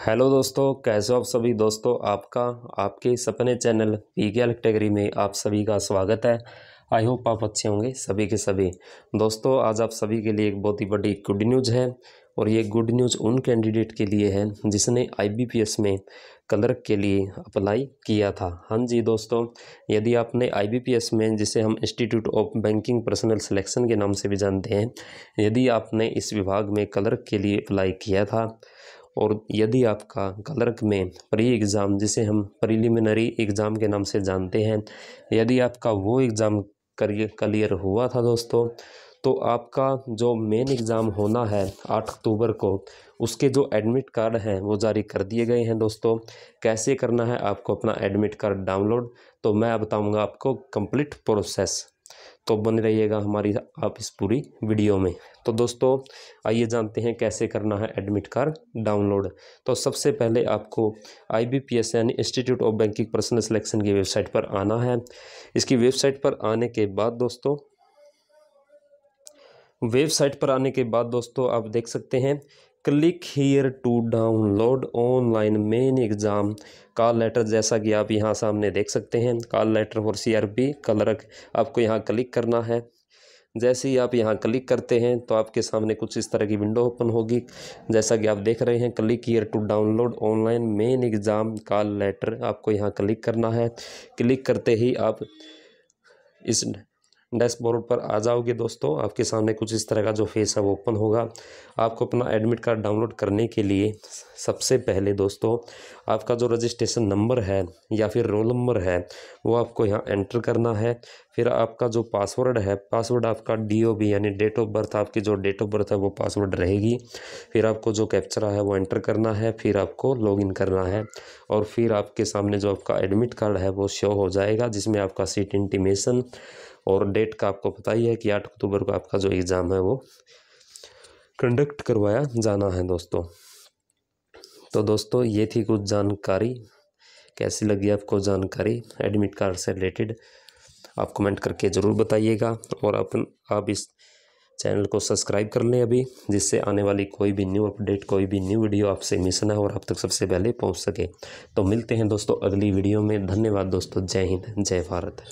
hello दोस्तों कैसे हो आप सभी दोस्तों आपका आपके सपने चैनल पी के कैटेगरी में आप सभी का स्वागत है आई होप आप अच्छे होंगे सभी के सभी दोस्तों आज आप सभी के लिए एक बहुत ही बड़ी गुड न्यूज़ है और ये गुड न्यूज़ उन कैंडिडेट के लिए है जिसने आईबीपीएस में कलर्क के लिए अप्लाई किया था हाँ जी दोस्तों यदि आपने आईबीपीएस में जिसे हम institute of banking personnel selection के नाम से भी जानते हैं यदि आपने इस विभाग में कलर्क के लिए अप्लाई किया था और यदि आपका क्लर्क में प्री एग्ज़ाम जिसे हम प्रीलिमिनरी एग्ज़ाम के नाम से जानते हैं यदि आपका वो एग्ज़ाम क्लियर हुआ था दोस्तों तो आपका जो मेन एग्ज़ाम होना है आठ अक्टूबर को उसके जो एडमिट कार्ड हैं वो जारी कर दिए गए हैं दोस्तों कैसे करना है आपको अपना एडमिट कार्ड डाउनलोड तो मैं बताऊँगा आपको कंप्लीट प्रोसेस तो बने रहिएगा हमारी आप इस पूरी वीडियो में तो दोस्तों आइए जानते हैं कैसे करना है एडमिट कार्ड डाउनलोड तो सबसे पहले आपको आईबीपीएस यानी institute of banking personnel selection की वेबसाइट पर आना है इसकी वेबसाइट पर आने के बाद दोस्तों वेबसाइट पर आने के बाद दोस्तों आप देख सकते हैं click here to download online main exam call letter जैसा कि आप यहाँ सामने देख सकते हैं call letter for C R P आपको यहाँ क्लिक करना है जैसे ही आप यहाँ क्लिक करते हैं तो आपके सामने कुछ इस तरह की विंडो ओपन होगी जैसा कि आप देख रहे हैं click here to download online main exam call letter आपको यहाँ क्लिक करना है क्लिक करते ही आप इस डैशबोर्ड पर आ जाओगे दोस्तों आपके सामने कुछ इस तरह का जो फेस है वो ओपन होगा आपको अपना एडमिट कार्ड डाउनलोड करने के लिए सबसे पहले दोस्तों आपका जो रजिस्ट्रेशन नंबर है या फिर रोल नंबर है वो आपको यहाँ एंटर करना है फिर आपका जो पासवर्ड है पासवर्ड आपका डी ओ बी यानी डेट ऑफ बर्थ आपकी जो डेट ऑफ बर्थ है वो पासवर्ड रहेगी फिर आपको जो कैप्चरा है वो एंटर करना है फिर आपको लॉगिन करना है और फिर आपके सामने जो आपका एडमिट कार्ड है वो शो हो जाएगा जिसमें आपका सीट इंटीमेशन और डेट का आपको पता ही है कि आठ अक्टूबर को आपका जो एग्ज़ाम है वो कंडक्ट करवाया जाना है दोस्तों तो दोस्तों ये थी कुछ जानकारी कैसी लगी आपको जानकारी एडमिट कार्ड से रिलेटेड आप कमेंट करके ज़रूर बताइएगा और अपन आप इस चैनल को सब्सक्राइब कर लें अभी जिससे आने वाली कोई भी न्यू अपडेट कोई भी न्यू वीडियो आपसे मिस ना हो और आप तक सबसे पहले पहुंच सके तो मिलते हैं दोस्तों अगली वीडियो में धन्यवाद दोस्तों जय हिंद जय भारत